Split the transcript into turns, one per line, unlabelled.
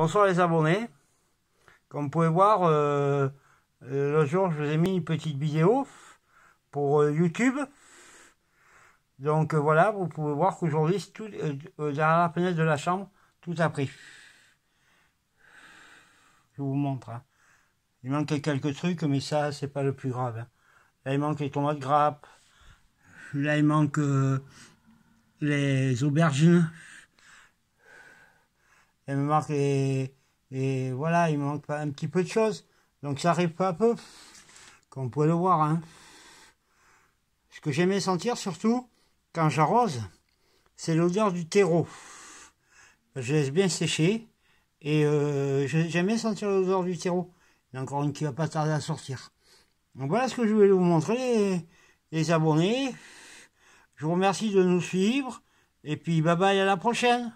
Bonsoir les abonnés. Comme vous pouvez voir, euh, euh, le jour, je vous ai mis une petite vidéo pour euh, YouTube. Donc voilà, vous pouvez voir qu'aujourd'hui, tout derrière la fenêtre de la chambre, tout a pris. Je vous montre. Hein. Il manque quelques trucs, mais ça, c'est pas le plus grave. Hein. Là, il manque les tomates grappes. Là, il manque les aubergines il me manque voilà, il me manque un petit peu de choses. Donc ça arrive peu à peu, comme vous pouvez le voir. Hein. Ce que j'aimais sentir surtout, quand j'arrose, c'est l'odeur du terreau. Je laisse bien sécher, et euh, j'aimais sentir l'odeur du terreau. Il y a encore une qui va pas tarder à sortir. Donc voilà ce que je voulais vous montrer, les, les abonnés. Je vous remercie de nous suivre. Et puis, bye bye à la prochaine.